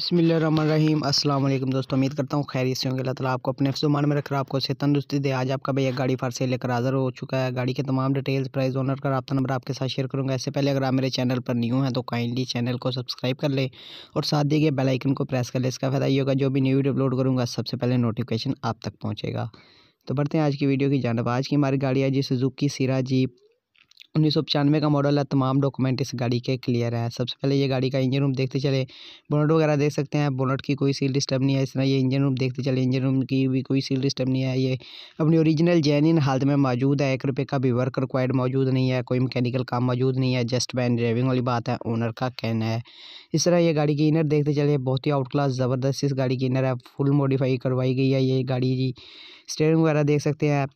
बसमिल अस्सलाम वालेकुम दोस्तों उम्मीद करता हूँ खैरियत से होंगे अल्लाह ताला आपको अपने मान में रख रहा आपको से तंदुरुस्ती दे आज आपका भैया गाड़ी फार से लेकर हाजिर हो चुका है गाड़ी के तमाम डिटेल्स प्राइस ओनर का रब्ता नंबर आपके साथ शेयर करूँगा इससे पहले अगर आप मेरे चैनल पर न्यू हैं तो काइंडली चैनल को सब्सक्राइब कर लें और साथ दिए गए बेलाइकन को प्रेस कर लें इसका फ़ायदा ये होगा जो भी न्यू वीडियो अपलोड करूँगा सबसे पहले नोटिफिकेशन आप तक पहुँचेगा तो बढ़ते हैं आज की वीडियो की जानब आज की हमारी गाड़ी है जी सुजुकी सीरा जीप उन्नीस सौ पचानवे का मॉडल है तमाम डॉक्यूमेंट इस गाड़ी के क्लियर है सबसे पहले ये गाड़ी का इंजन रूम देखते चले बोनट वगैरह देख सकते हैं बोनट की कोई सील डिस्टर्ब नहीं है इस तरह ये इंजन रूम देखते चले इंजन रूम की भी कोई सील डिस्टर्ब नहीं है ये अपनी ओरिजिनल इन हालत में मौजूद है एक रुपये का भी वर्क रिक्वायर्ड मौजूद नहीं है कोई मैकेनिकल काम मौजूद नहीं है जस्ट बैन ड्राइविंग वाली बात है ओनर का कहना है इस तरह ये गाड़ी की इनर देखते चले बहुत ही आउट क्लास ज़बरदस्त इस गाड़ी की इनर है फुल मॉडिफाई करवाई गई है ये गाड़ी जी स्टेयरिंग वगैरह देख सकते हैं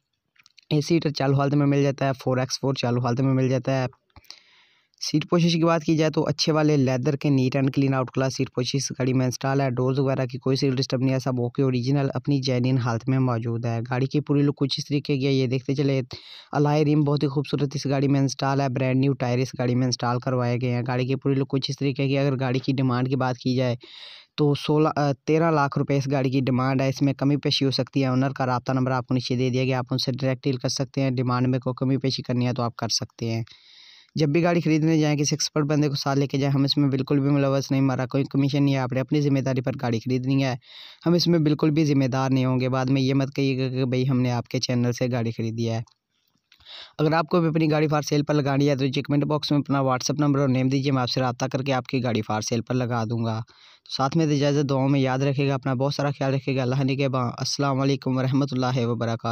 सीटर चालू हालत में मिल जाता है फोर एक्स फोर चालू हालत में मिल जाता है सीट पोशिश की बात की जाए तो अच्छे वाले लेदर के neat and clean outclass seat पोशिश गाड़ी में इंस्टॉल है डोर्स वगैरह की कोई सीट डिस्टर्ब नहीं है सब ओके ओरिजिनल अपनी जैनियन हालत में मौजूद है गाड़ी की पूरी लुक कुछ इस तरीके की है ये देखते चले अलाई रिम बहुत ही खूबसूरत इस गाड़ी में इंस्टॉल है ब्रांड न्यू टायर इस गाड़ी में इंस्टॉल करवाए गए हैं गाड़ी की पूरी लुक कुछ इस तरीके की अगर गाड़ी की डिमांड की बात की जाए तो सोलह तेरह लाख रुपए इस गाड़ी की डिमांड है इसमें कमी पेशी हो सकती है ओनर का रबता नंबर आपको नीचे दे दिया गया आप उनसे डायरेक्ट डील कर सकते हैं डिमांड में कोई कमी पेशी करनी है तो आप कर सकते हैं जब भी गाड़ी खरीदने जाएँ किसी एक्सपर्ट बंदे को साथ लेके जाएँ हम इसमें बिल्कुल भी मुलवस नहीं मारा कोई कमीशन नहीं है आपने अपनी जिम्मेदारी पर गाड़ी खरीदनी है हम इसमें बिल्कुल भी जिम्मेदार नहीं होंगे बाद में ये मत कहिएगा कि भाई हमने आपके चैनल से गाड़ी खरीदी है अगर आपको भी अपनी गाड़ी फार सेल पर लगानी है तो जी कमेंट बॉक्स में अपना व्हाट्सअप नंबर और नेम दीजिए मैं आपसे रब्ता करके आपकी गाड़ी फार सेल पर लगा दूँगा तो साथ में इजाज़त दुआओं में याद रखेगा अपना बहुत सारा ख्याल रखेगा अल्लाह के बाद असल वरहमल वर्का